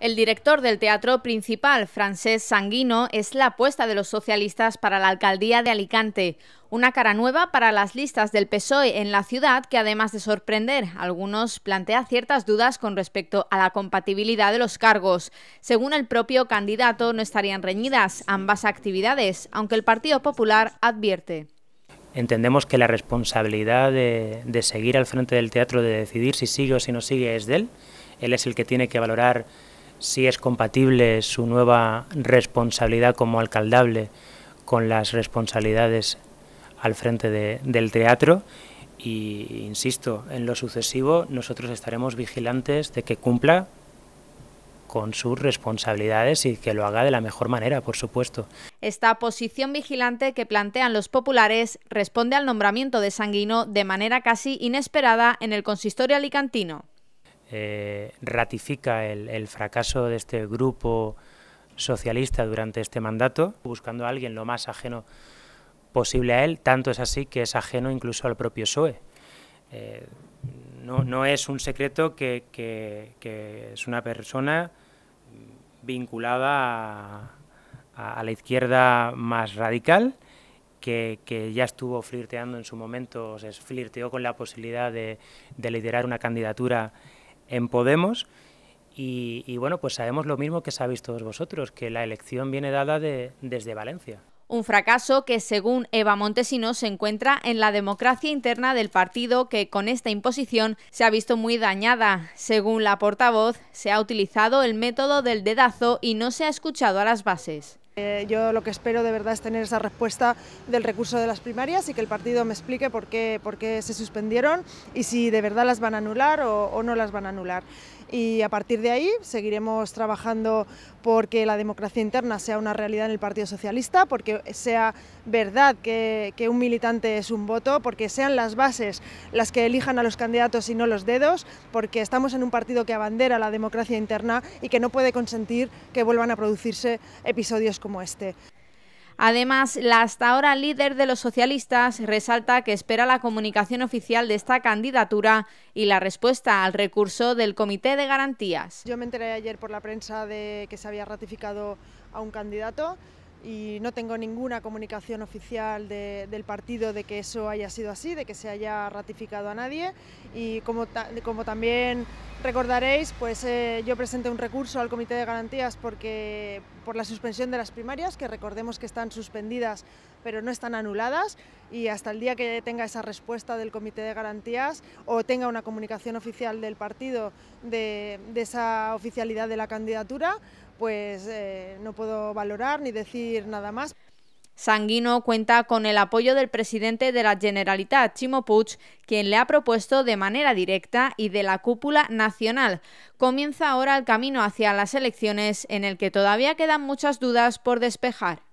El director del teatro principal, Francés Sanguino, es la apuesta de los socialistas para la alcaldía de Alicante. Una cara nueva para las listas del PSOE en la ciudad que, además de sorprender, algunos plantea ciertas dudas con respecto a la compatibilidad de los cargos. Según el propio candidato, no estarían reñidas ambas actividades, aunque el Partido Popular advierte. Entendemos que la responsabilidad de, de seguir al frente del teatro, de decidir si sigue o si no sigue, es de él. Él es el que tiene que valorar si es compatible su nueva responsabilidad como alcaldable con las responsabilidades al frente del teatro y insisto, en lo sucesivo nosotros estaremos vigilantes de que cumpla con sus responsabilidades y que lo haga de la mejor manera, por supuesto. Esta posición vigilante que plantean los populares responde al nombramiento de Sanguino de manera casi inesperada en el consistorio alicantino. Eh, ratifica el, fracaso de este grupo socialista durante este mandato, buscando a alguien lo más ajeno posible a él, tanto es así que es ajeno incluso al propio PSOE. Eh, no, es un secreto que, es una persona vinculada a, la izquierda más radical, que, ya estuvo flirteando en su momento, o flirteó con la posibilidad de, de liderar una candidatura en Podemos. Y, bueno, pues sabemos lo mismo que sabéis todos vosotros, que la elección viene dada desde Valencia. Un fracaso que, según Eva Montesino, se encuentra en la democracia interna del partido que con esta imposición se ha visto muy dañada. Según la portavoz, se ha utilizado el método del dedazo y no se ha escuchado a las bases. Eh, yo lo que espero de verdad es tener esa respuesta del recurso de las primarias y que el partido me explique por qué, por qué se suspendieron y si de verdad las van a anular o, no las van a anular. Y a partir de ahí seguiremos trabajando porque la democracia interna sea una realidad en el Partido Socialista, porque sea verdad que, un militante es un voto, porque sean las bases las que elijan a los candidatos y no los dedos, porque estamos en un partido que abandera la democracia interna y que no puede consentir que vuelvan a producirse episodios como este. Además, la hasta ahora líder de los socialistas resalta que espera la comunicación oficial de esta candidatura y la respuesta al recurso del Comité de Garantías. Yo me enteré ayer por la prensa de que se había ratificado a un candidato y no tengo ninguna comunicación oficial del partido de que eso haya sido así, de que se haya ratificado a nadie y como, también recordaréis, pues eh, yo presenté un recurso al Comité de Garantías porque, por la suspensión de las primarias, que recordemos que están suspendidas pero no están anuladas y hasta el día que tenga esa respuesta del Comité de Garantías o tenga una comunicación oficial del partido de esa oficialidad de la candidatura, pues eh, no puedo valorar ni decir nada más. Sanguino cuenta con el apoyo del presidente de la Generalitat, Chimo Puig, quien le ha propuesto de manera directa y de la cúpula nacional. Comienza ahora el camino hacia las elecciones en el que todavía quedan muchas dudas por despejar.